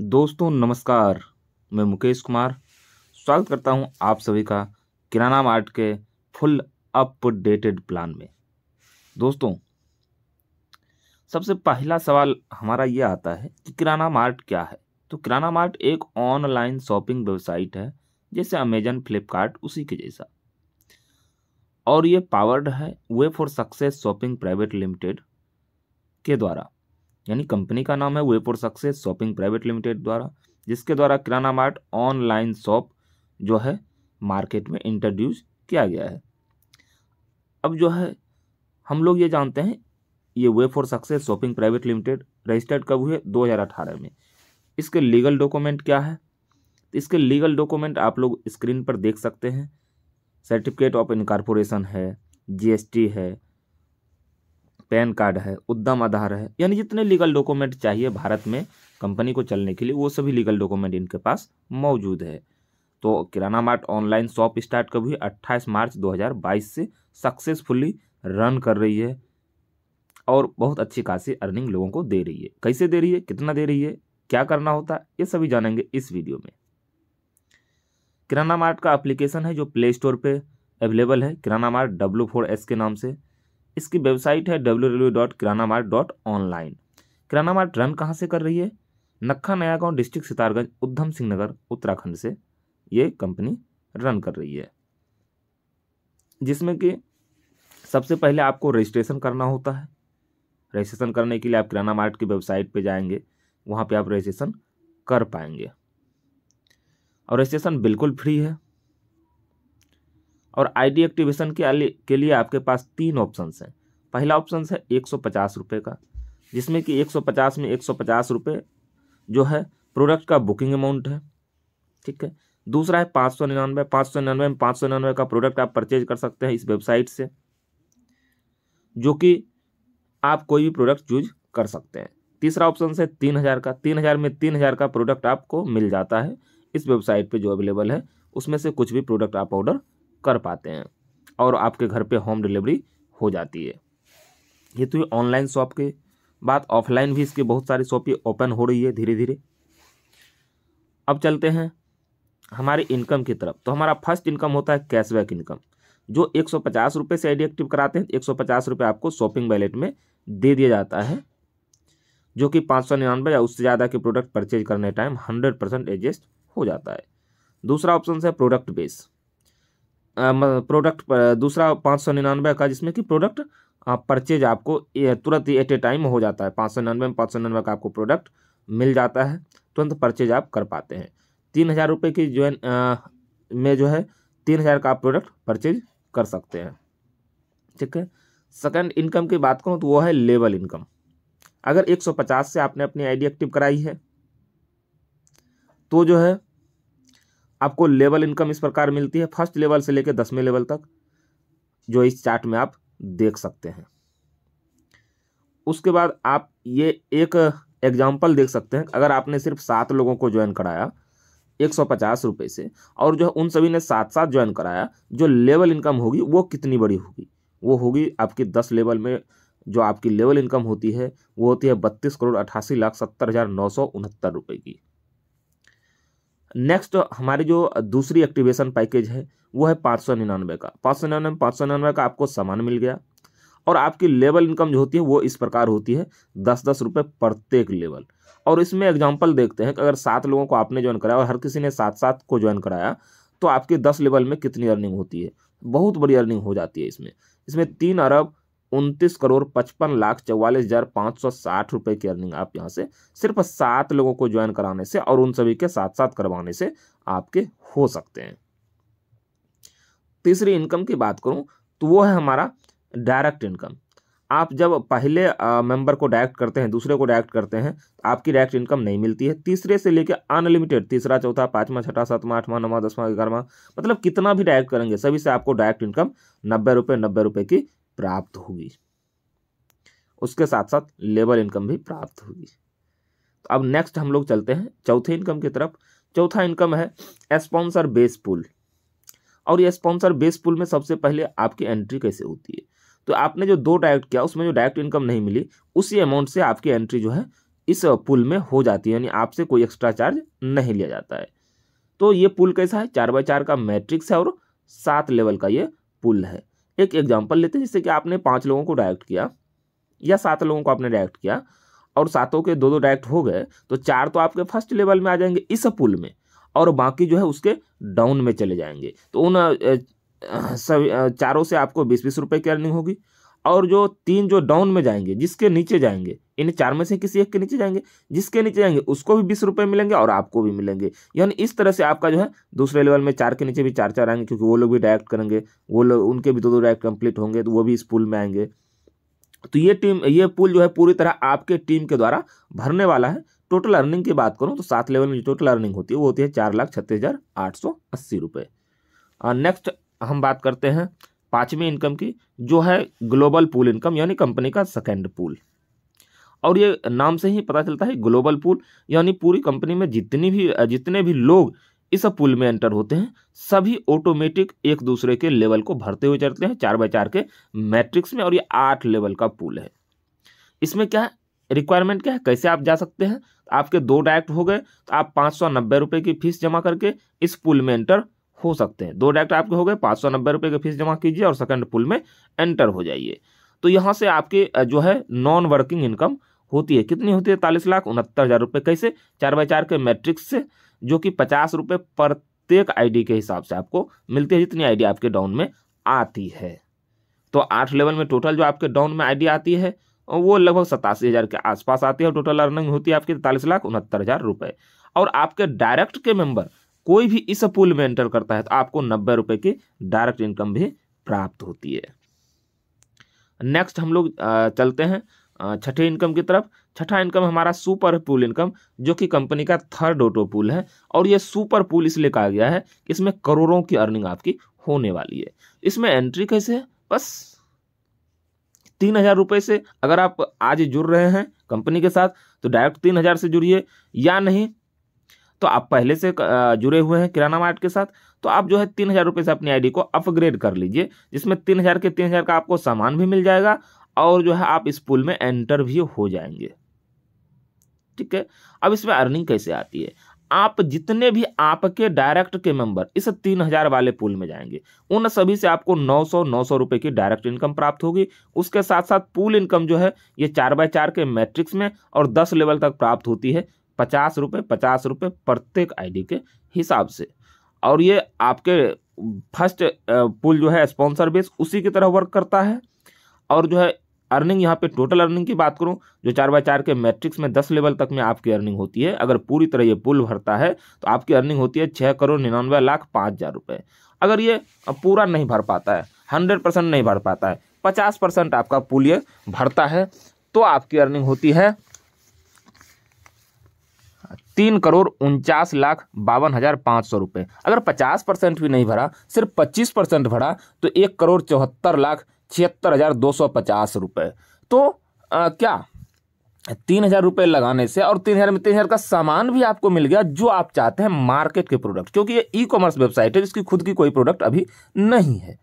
दोस्तों नमस्कार मैं मुकेश कुमार स्वागत करता हूं आप सभी का किराना मार्ट के फुल अपडेटेड प्लान में दोस्तों सबसे पहला सवाल हमारा ये आता है कि किराना मार्ट क्या है तो किराना मार्ट एक ऑनलाइन शॉपिंग वेबसाइट है जैसे अमेजन फ्लिपकार्ट उसी के जैसा और ये पावर्ड है way for success shopping private limited के द्वारा यानी कंपनी का नाम है way for success shopping private limited द्वारा जिसके द्वारा किराना मार्ट ऑनलाइन शॉप जो है मार्केट में इंट्रोड्यूस किया गया है अब जो है हम लोग ये जानते हैं ये way for success shopping private limited registered कब हुए अठारह में इसके लीगल डॉक्यूमेंट क्या है तो इसके लीगल डॉक्यूमेंट आप लोग स्क्रीन पर देख सकते हैं सर्टिफिकेट ऑफ इनकारपोरेशन है जीएसटी है पैन कार्ड है उद्यम आधार है यानी जितने लीगल डॉक्यूमेंट चाहिए भारत में कंपनी को चलने के लिए वो सभी लीगल डॉक्यूमेंट इनके पास मौजूद है तो Kirana Mart online shop start कब हुई 28 मार्च 2022 से सक्सेसफुली रन कर रही है और बहुत अच्छी खासी अर्निंग लोगों को दे रही है कैसे दे रही है कितना दे रही है क्या करना होता है ये सभी जानेंगे इस वीडियो में किराना मार्ट का एप्लीकेशन है जो प्ले स्टोर पर अवेलेबल है Kirana Mart W four S के नाम से इसकी वेबसाइट है W W dot Kirana Mart dot online Kirana Mart run कहाँ से कर रही है नक्खा नया गाँव डिस्ट्रिक्ट सितारगंज उद्धम सिंह नगर उत्तराखंड से ये कंपनी रन कर रही है जिसमें कि सबसे पहले आपको रजिस्ट्रेशन करना होता है रजिस्ट्रेशन करने के लिए आप किराना मार्ट की वेबसाइट पे जाएंगे वहाँ पे आप रजिस्ट्रेशन कर पाएंगे और रजिस्ट्रेशन बिल्कुल फ्री है और आईडी एक्टिवेशन के, के लिए आपके पास तीन ऑप्शन हैं पहला ऑप्शन है एक सौ पचास रुपये का जिसमें कि एक सौ पचास में एक सौ पचास रुपये जो है प्रोडक्ट का बुकिंग अमाउंट है ठीक है दूसरा है पाँच सौ निन्यानवे पाँच सौ निन्यानवे में पाँच सौ निन्यानवे का प्रोडक्ट आप परचेज कर सकते हैं इस वेबसाइट से जो कि आप कोई भी प्रोडक्ट चूज कर सकते हैं तीसरा ऑप्शन है तीन हज़ार का तीन हज़ार में तीन हज़ार का प्रोडक्ट आपको मिल जाता है इस वेबसाइट पे जो अवेलेबल है उसमें से कुछ भी प्रोडक्ट आप ऑर्डर कर पाते हैं और आपके घर पे होम डिलीवरी हो जाती है ये तो ऑनलाइन शॉप के बाद ऑफलाइन भी इसके बहुत सारी शॉपें ओपन हो रही है धीरे धीरे अब चलते हैं हमारे इनकम की तरफ तो हमारा फर्स्ट इनकम होता है कैशबैक इनकम जो एक सौ पचास रुपये से आई एक्टिव कराते हैं तो एक सौ पचास रुपये आपको शॉपिंग वैलेट में दे दिया जाता है जो कि पाँच सौ निन्यानवे या उससे ज़्यादा के प्रोडक्ट परचेज करने टाइम हंड्रेड परसेंट एडजस्ट हो जाता है दूसरा ऑप्शन है प्रोडक्ट बेस प्रोडक्ट दूसरा पाँच सौ निन्यानवे का जिसमें कि प्रोडक्ट आप परचेज आपको तुरंत ही एट ए टाइम हो जाता है पाँच सौ निन्यानवे में पाँच सौ निन्यानवे का आपको प्रोडक्ट मिल जाता है तुरंत परचेज आप कर पाते हैं तीन हज़ार रुपये की जो में जो है तीन हज़ार का आप प्रोडक्ट परचेज कर सकते हैं ठीक है सेकंड इनकम की बात करूँ तो वो है लेवल इनकम अगर पचास से आपने अपनी डी एक्टिव कराई है तो जो है आपको लेवल इनकम इस प्रकार मिलती है फर्स्ट लेवल से लेकर दसवें लेवल तक जो इस चार्ट में आप देख सकते हैं उसके बाद आप ये एक एग्जाम्पल देख सकते हैं अगर आपने सिर्फ सात लोगों को ज्वाइन कराया एक सौ पचास रुपये से और जो उन सभी ने साथ साथ ज्वाइन कराया जो लेवल इनकम होगी वो कितनी बड़ी होगी वो होगी आपकी दस लेवल में जो आपकी लेवल इनकम होती है वो होती है बत्तीस करोड़ अट्ठासी लाख सत्तर हज़ार नौ सौ उनहत्तर रुपये की नेक्स्ट हमारी जो दूसरी एक्टिवेशन पैकेज है वो है पाँच सौ निन्यानवे का पाँच सौ निन्यानवे पाँच सौ निन्यानवे का आपको सामान मिल गया और आपकी लेवल इनकम जो होती है वो इस प्रकार होती है दस दस रुपये प्रत्येक लेवल और इसमें एग्जाम्पल देखते हैं कि अगर सात लोगों को आपने ज्वाइन कराया और हर किसी ने सात सात को ज्वाइन कराया तो आपके दस लेवल में कितनी अर्निंग होती है बहुत बड़ी अर्निंग हो जाती है इसमें इसमें तीन अरब उनतीस करोड़ पचपन लाख चौवालीस हज़ार पाँच सौ साठ रुपये की अर्निंग आप यहाँ से सिर्फ सात लोगों को ज्वाइन कराने से और उन सभी के साथ साथ करवाने से आपके हो सकते हैं तीसरी इनकम की बात करूँ तो वो है हमारा डायरेक्ट इनकम आप जब पहले मेंबर को डायरेक्ट करते हैं दूसरे को डायरेक्ट करते हैं आपकी डायरेक्ट इनकम नहीं मिलती है तीसरे से लेकर अनलिमिटेड तीसरा चौथा पांचवा छठा सातवां आठवां नवा दसवां ग्यारहवा मतलब कितना भी डायरेक्ट करेंगे सभी से आपको डायरेक्ट इनकम नब्बे रुपये नब्बे रुपये की प्राप्त हुई उसके साथ साथ लेबर इनकम भी प्राप्त हुई तो अब नेक्स्ट हम लोग चलते हैं चौथे इनकम की तरफ चौथा इनकम है स्पॉन्सर बेस पुल और ये स्पॉन्सर बेस पुल में सबसे पहले आपकी एंट्री कैसे होती है तो आपने जो दो डायरेक्ट किया उसमें जो डायरेक्ट इनकम नहीं मिली उसी अमाउंट से आपकी एंट्री जो है इस पुल में हो जाती है यानी आपसे कोई एक्स्ट्रा चार्ज नहीं लिया जाता है तो ये पुल कैसा है चार बाय चार का मैट्रिक्स है और सात लेवल का ये पुल है एक एग्जाम्पल लेते हैं जिससे कि आपने पाँच लोगों को डायरेक्ट किया या सात लोगों को आपने डायरेक्ट किया और सातों के दो दो डायरेक्ट हो गए तो चार तो आपके फर्स्ट लेवल में आ जाएंगे इस पुल में और बाकी जो है उसके डाउन में चले जाएंगे तो उन सभी चारों से आपको बीस बीस रुपये की अर्निंग होगी और जो तीन जो डाउन में जाएंगे जिसके नीचे जाएंगे इन चार में से किसी एक के नीचे जाएंगे जिसके नीचे जाएंगे उसको भी बीस रुपये मिलेंगे और आपको भी मिलेंगे यानी इस तरह से आपका जो है दूसरे लेवल में चार के नीचे भी चार चार आएंगे क्योंकि वो लोग भी डायरेक्ट करेंगे वो लोग उनके भी दो दो डायरेक्ट कंप्लीट होंगे तो वो भी इस पुल में आएंगे तो ये टीम ये पुल जो है पूरी तरह आपके टीम के द्वारा भरने वाला है टोटल अर्निंग की बात करूँ तो सात लेवल में जो टोटल अर्निंग होती है वो होती है चार लाख छत्तीस हज़ार आठ सौ अस्सी रुपये नेक्स्ट हम बात करते हैं पाँचवें इनकम की जो है ग्लोबल पूल इनकम यानी कंपनी का सेकेंड पूल और ये नाम से ही पता चलता है ग्लोबल पूल यानी पूरी कंपनी में जितनी भी जितने भी लोग इस पूल में एंटर होते हैं सभी ऑटोमेटिक एक दूसरे के लेवल को भरते हुए चलते हैं चार बाय चार के मैट्रिक्स में और ये आठ लेवल का पूल है इसमें क्या है रिक्वायरमेंट क्या है कैसे आप जा सकते हैं आपके दो डायरेक्ट हो गए तो आप पाँच सौ नब्बे रुपये की फीस जमा करके इस पुल में एंटर हो सकते हैं दो डायरेक्ट आपके हो गए पाँच सौ नब्बे रुपये की फीस जमा कीजिए और सेकंड पुल में एंटर हो जाइए तो यहाँ से आपके जो है नॉन वर्किंग इनकम होती है कितनी होती है तालीस लाख उनहत्तर हज़ार रुपये कैसे चार बाई चार के मैट्रिक्स से जो कि पचास रुपये प्रत्येक आईडी के हिसाब से आपको मिलती है जितनी आईडी आपके डाउन में आती है तो आठ लेवल में टोटल जो आपके डाउन में आईडी आती है वो लगभग सतासी हज़ार के आसपास आती है टोटल अर्निंग होती है आपकी तालीस लाख उनहत्तर हज़ार रुपये और आपके डायरेक्ट के मेंबर कोई भी इस पूल में एंटर करता है तो आपको नब्बे रुपए की डायरेक्ट इनकम भी प्राप्त होती है नेक्स्ट हम लोग चलते हैं छठे इनकम की तरफ छठा इनकम हमारा सुपर पूल इनकम जो कि कंपनी का थर्ड ऑटो पूल है और यह सुपर पूल इसलिए कहा गया है कि इसमें करोड़ों की अर्निंग आपकी होने वाली है इसमें एंट्री कैसे है बस तीन हज़ार रुपये से अगर आप आज जुड़ रहे हैं कंपनी के साथ तो डायरेक्ट तीन हज़ार से जुड़िए या नहीं तो आप पहले से जुड़े हुए हैं किराना मार्ट के साथ तो आप जो है तीन हज़ार रुपये से अपनी आईडी को अपग्रेड कर लीजिए जिसमें तीन हज़ार के तीन हज़ार का आपको सामान भी मिल जाएगा और जो है आप इस पुल में एंटर भी हो जाएंगे ठीक है अब इसमें अर्निंग कैसे आती है आप जितने भी आपके डायरेक्ट के मेंबर इस तीन हजार वाले पूल में जाएंगे उन सभी से आपको 900 900 रुपए की डायरेक्ट इनकम प्राप्त होगी उसके साथ साथ पूल इनकम जो है ये चार बाय चार के मैट्रिक्स में और 10 लेवल तक प्राप्त होती है पचास रुपये पचास रुपये प्रत्येक आईडी के हिसाब से और ये आपके फर्स्ट पुल जो है स्पॉन्सर बेस उसी की तरह वर्क करता है और जो है अर्निंग यहाँ पे टोटल अर्निंग की बात करूँ जो चार बाय चार के मैट्रिक्स में दस लेवल तक में आपकी अर्निंग होती है अगर पूरी तरह ये पुल भरता है तो आपकी अर्निंग होती है छः करोड़ निन्यानवे लाख पाँच हज़ार रुपये अगर ये पूरा नहीं भर पाता है हंड्रेड परसेंट नहीं भर पाता है पचास परसेंट आपका पुल ये भरता है तो आपकी अर्निंग होती है तीन करोड़ उनचास लाख बावन हज़ार पाँच सौ रुपये अगर पचास परसेंट भी नहीं भरा सिर्फ पच्चीस परसेंट भरा तो एक करोड़ चौहत्तर लाख छिहत्तर हज़ार दो सौ पचास रुपये तो आ, क्या तीन हज़ार रुपये लगाने से और तीन हज़ार में तीन हज़ार का सामान भी आपको मिल गया जो आप चाहते हैं मार्केट के प्रोडक्ट क्योंकि ये ई कॉमर्स वेबसाइट है जिसकी खुद की कोई प्रोडक्ट अभी नहीं है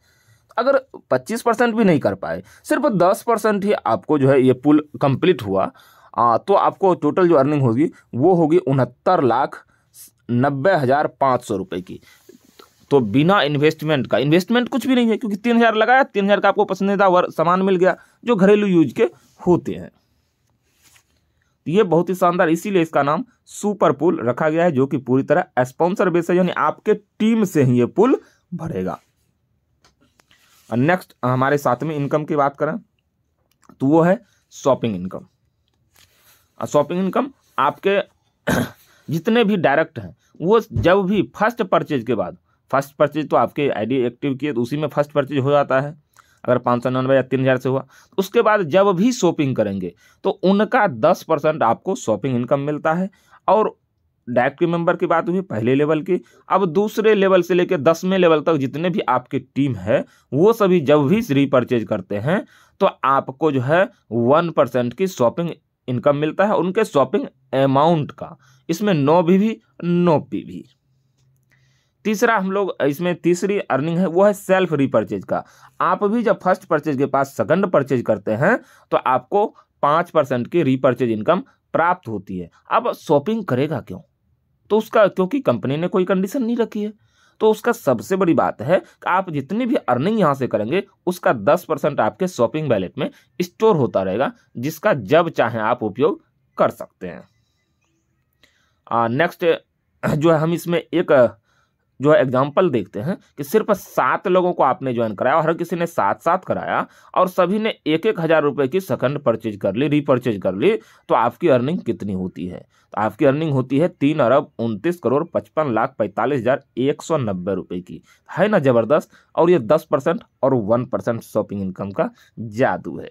अगर 25 परसेंट भी नहीं कर पाए सिर्फ 10 परसेंट ही आपको जो है ये पुल कंप्लीट हुआ आ, तो आपको टोटल जो अर्निंग होगी वो होगी उनहत्तर लाख नब्बे हज़ार पाँच सौ रुपये की तो बिना इन्वेस्टमेंट का इन्वेस्टमेंट कुछ भी नहीं है क्योंकि तीन हज़ार लगाया तीन हज़ार का आपको पसंदीदा वर सामान मिल गया जो घरेलू यूज के होते हैं तो ये बहुत ही शानदार इसीलिए इसका नाम सुपर पुल रखा गया है जो कि पूरी तरह स्पॉन्सर बेस है यानी आपके टीम से ही ये पुल भरेगा नेक्स्ट हमारे साथ में इनकम की बात करें तो वो है शॉपिंग इनकम शॉपिंग इनकम आपके जितने भी डायरेक्ट हैं वो जब भी फर्स्ट परचेज के बाद फर्स्ट परचेज तो आपके आईडी एक्टिव किए तो उसी में फर्स्ट परचेज हो जाता है अगर पाँच सौ निन्यानवे या तीन हज़ार से हुआ तो उसके बाद जब भी शॉपिंग करेंगे तो उनका दस परसेंट आपको शॉपिंग इनकम मिलता है और डायरेक्ट मेंबर की बात हुई पहले लेवल की अब दूसरे लेवल से लेकर दसवें लेवल तक जितने भी आपकी टीम है वो सभी जब भी रीपरचेज करते हैं तो आपको जो है वन परसेंट की शॉपिंग इनकम मिलता है उनके शॉपिंग अमाउंट का इसमें नो भी भी नो पी भी तीसरा हम लोग इसमें तीसरी अर्निंग है वो है सेल्फ रिपर्चेज का आप भी जब फर्स्ट परचेज के पास सेकंड परचेज करते हैं तो आपको पाँच परसेंट की रिपर्चेज इनकम प्राप्त होती है अब शॉपिंग करेगा क्यों तो उसका क्योंकि कंपनी ने कोई कंडीशन नहीं रखी है तो उसका सबसे बड़ी बात है कि आप जितनी भी अर्निंग यहाँ से करेंगे उसका दस परसेंट आपके शॉपिंग वैलेट में स्टोर होता रहेगा जिसका जब चाहें आप उपयोग कर सकते हैं नेक्स्ट जो है हम इसमें एक जो है एग्जाम्पल देखते हैं कि सिर्फ सात लोगों को आपने ज्वाइन कराया और हर किसी ने सात सात कराया और सभी ने एक एक हज़ार रुपये की सेकंड परचेज कर ली रीपरचेज कर ली तो आपकी अर्निंग कितनी होती है तो आपकी अर्निंग होती है तीन अरब उनतीस करोड़ पचपन लाख पैंतालीस हज़ार एक सौ नब्बे रुपये की है ना ज़बरदस्त और ये दस परसेंट और वन परसेंट शॉपिंग इनकम का जादू है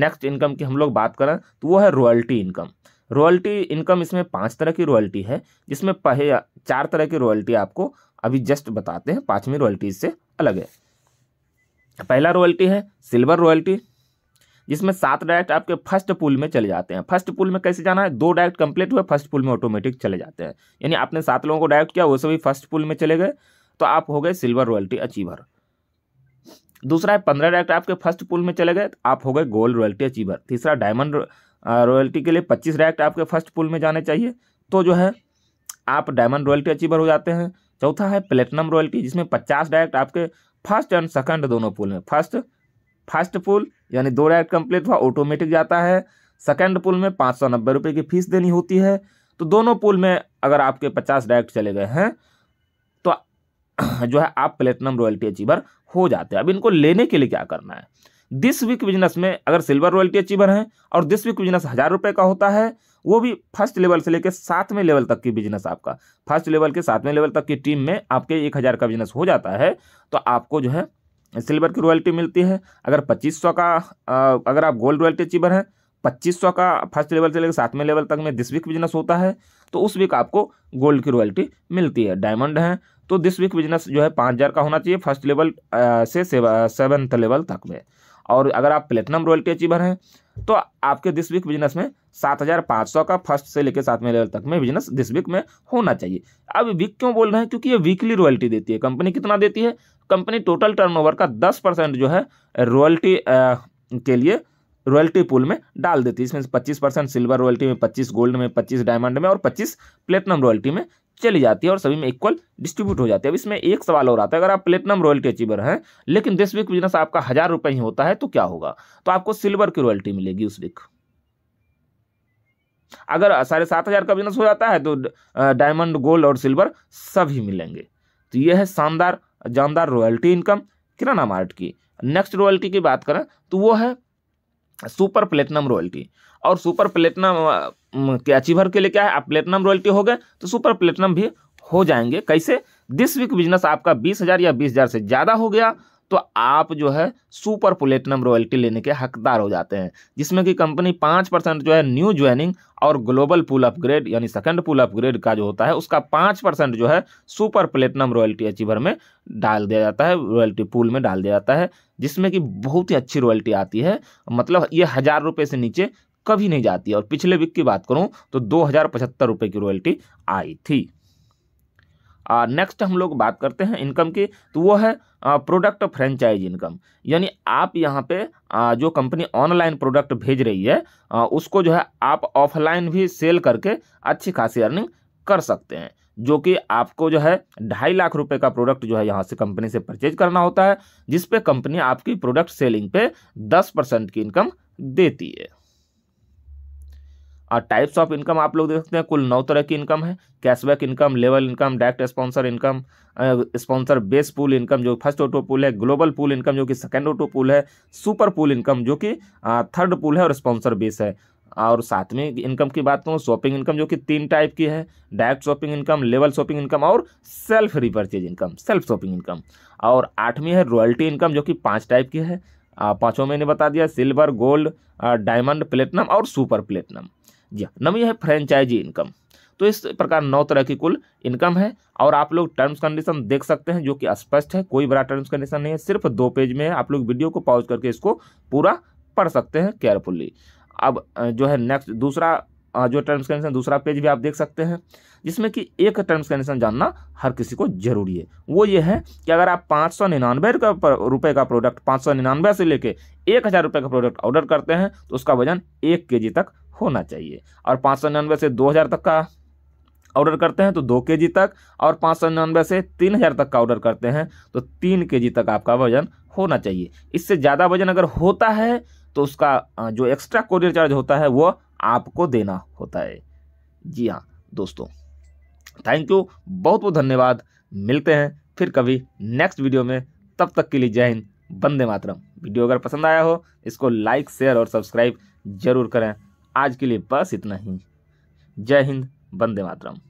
नेक्स्ट इनकम की हम लोग बात करें तो वो है रॉयल्टी इनकम रॉयल्टी इनकम इसमें पांच तरह की रॉयल्टी है जिसमें पहले चार तरह की रॉयल्टी आपको अभी जस्ट बताते हैं पांचवी रॉयल्टी इससे अलग है पहला रॉयल्टी है सिल्वर रॉयल्टी जिसमें सात डायरेक्ट आपके फर्स्ट पुल में चले जाते हैं फर्स्ट पुल में कैसे जाना है दो डायरेक्ट कंप्लीट हुए फर्स्ट पुल में ऑटोमेटिक चले जाते हैं यानी आपने सात लोगों को डायरेक्ट किया वो सभी फर्स्ट पुल में चले गए तो आप हो गए सिल्वर रॉयल्टी अचीवर दूसरा है पंद्रह डायरेक्ट आपके फर्स्ट पुल में चले गए तो आप हो गए गोल्ड रॉयल्टी अचीवर तीसरा डायमंड रॉयल्टी के लिए पच्चीस रैक्ट आपके फर्स्ट पुल में जाने चाहिए तो जो है आप डायमंड रॉयल्टी अचीवर हो जाते हैं चौथा है प्लेटिनम रॉयल्टी जिसमें पचास डायरेक्ट आपके फर्स्ट एंड सेकंड दोनों पुल में फर्स्ट फर्स्ट पुल यानी दो डायरेक्ट कंप्लीट हुआ ऑटोमेटिक जाता है सेकंड पुल में पाँच सौ नब्बे रुपये की फीस देनी होती है तो दोनों पुल में अगर आपके पचास डायरेक्ट चले गए हैं तो जो है आप प्लेटिनम रॉयल्टी अचीवर हो जाते हैं अब इनको लेने के लिए क्या करना है दिस वीक बिजनेस में अगर सिल्वर रॉयल्टी अचीवर हैं और दिस वीक बिजनेस हज़ार रुपये का होता है वो भी फर्स्ट लेवल से लेकर सातवें लेवल तक की बिजनेस आपका फर्स्ट लेवल के सातवें लेवल तक की टीम में आपके एक हज़ार का बिजनेस हो जाता है तो आपको जो है सिल्वर की रॉयल्टी मिलती है अगर पच्चीस सौ का अगर आप गोल्ड रॉयल्टी अचीवर हैं पच्चीस सौ का फर्स्ट लेवल से लेकर सातवें लेवल तक में दिस वीक बिजनेस होता है तो उस वीक आपको गोल्ड की रॉयल्टी मिलती है डायमंड हैं तो दिस वीक बिजनेस जो है पाँच हज़ार का होना चाहिए फर्स्ट लेवल से सेवन्थ लेवल तक में और अगर आप प्लेटिनम रॉयल्टी अचीवर हैं तो आपके दिस वीक बिजनेस में सात हज़ार पाँच सौ का फर्स्ट से लेकर सातवें लेवल तक में बिजनेस दिस वीक में होना चाहिए अब वीक क्यों बोल रहे हैं क्योंकि ये वीकली रॉयल्टी देती है कंपनी कितना देती है कंपनी टोटल टर्नओवर का दस परसेंट जो है रॉयल्टी के लिए रॉयल्टी पूल में डाल देती है इसमें पच्चीस परसेंट सिल्वर रॉयल्टी में पच्चीस गोल्ड में पच्चीस डायमंड में और पच्चीस प्लेटिनम रॉयल्टी में चली जाती है और सभी में इक्वल डिस्ट्रीब्यूट हो जाती है अब इसमें एक सवाल और आता है अगर आप प्लेटनम रॉयल्टी अचीवर हैं लेकिन दिस वीक बिजनेस आपका हज़ार रुपये ही होता है तो क्या होगा तो आपको सिल्वर की रॉयल्टी मिलेगी उस वीक अगर साढ़े सात हज़ार का बिजनेस हो जाता है तो डायमंड गोल्ड और सिल्वर सभी मिलेंगे तो यह है शानदार जानदार रॉयल्टी इनकम किराना मार्ट की नेक्स्ट रॉयल्टी की बात करें तो वो है सुपर प्लेटिनम रॉयल्टी और सुपर प्लेटिनम के अचीवर के लिए क्या है आप प्लेटिनम रॉयल्टी हो गए तो सुपर प्लेटिनम भी हो जाएंगे कैसे दिस वीक बिजनेस आपका बीस हज़ार या बीस हज़ार से ज़्यादा हो गया तो आप जो है सुपर प्लेटिनम रॉयल्टी लेने के हकदार हो जाते हैं जिसमें कि कंपनी पाँच परसेंट जो है न्यू ज्वाइनिंग और ग्लोबल पुल अपग्रेड यानी सेकंड पुल अपग्रेड का जो होता है उसका पाँच परसेंट जो है सुपर प्लेटिनम रॉयल्टी अचीवर में डाल दिया जाता है रॉयल्टी पूल में डाल दिया जाता है जिसमें कि बहुत ही अच्छी रॉयल्टी आती है मतलब ये हज़ार रुपये से नीचे कभी नहीं जाती और पिछले वीक की बात करूं तो दो हजार पचहत्तर रुपये की रॉयल्टी आई थी नेक्स्ट हम लोग बात करते हैं इनकम की तो वो है प्रोडक्ट फ्रेंचाइज इनकम यानी आप यहाँ पे आ, जो कंपनी ऑनलाइन प्रोडक्ट भेज रही है आ, उसको जो है आप ऑफलाइन भी सेल करके अच्छी खासी अर्निंग कर सकते हैं जो कि आपको जो है ढाई लाख रुपए का प्रोडक्ट जो है यहाँ से कंपनी से परचेज करना होता है जिसपे कंपनी आपकी प्रोडक्ट सेलिंग पे दस परसेंट की इनकम देती है और टाइप्स ऑफ इनकम आप लोग देख सकते हैं कुल नौ तरह की इनकम है cashback income level income direct sponsor income sponsor base pool income जो फर्स्ट ऑटो पूल है ग्लोबल पूल इनकम जो कि सेकेंड ऑटो पूल है सुपर पूल इनकम जो कि थर्ड पूल है और स्पॉन्सर बेस है और साथ में इनकम की बात करूँ शॉपिंग इनकम जो कि तीन टाइप की है direct shopping income level shopping income और self repurchase income self shopping income और आठवीं है रॉयल्टी इनकम जो कि पाँच टाइप की है पाँचों मैंने बता दिया सिल्वर गोल्ड डायमंड प्लेटिनम और सुपर प्लेटिनम जी हाँ, नवी है फ्रेंचाइजी इनकम तो इस प्रकार नौ तरह की कुल इनकम है और आप लोग टर्म्स कंडीशन देख सकते हैं जो कि स्पष्ट है कोई बड़ा टर्म्स कंडीशन नहीं है सिर्फ दो पेज में है आप लोग वीडियो को पॉज करके इसको पूरा पढ़ सकते हैं केयरफुल्ली अब जो है नेक्स्ट दूसरा जो टर्म्स कंडीशन दूसरा पेज भी आप देख सकते हैं जिसमें कि एक टर्म्स कंडीशन जानना हर किसी को जरूरी है वो ये है कि अगर आप पाँच सौ निन्यानवे रुपये का प्रोडक्ट पाँच सौ निन्यानवे से लेके एक हज़ार रुपये का प्रोडक्ट ऑर्डर करते हैं तो उसका वजन एक के तक होना चाहिए और पाँच सौ निन्यानवे से दो हज़ार तक का ऑर्डर करते हैं तो दो के तक और पाँच सौ निन्यानवे से तीन हज़ार तक का ऑर्डर करते हैं तो तीन के तक आपका वजन होना चाहिए इससे ज़्यादा वजन अगर होता है तो उसका जो एक्स्ट्रा कोरियर चार्ज होता है वह आपको देना होता है जी हाँ दोस्तों थैंक यू बहुत बहुत धन्यवाद मिलते हैं फिर कभी नेक्स्ट वीडियो में तब तक के लिए जय हिंद वंदे मातरम वीडियो अगर पसंद आया हो इसको लाइक शेयर और सब्सक्राइब जरूर करें आज के लिए बस इतना ही जय हिंद वंदे मातरम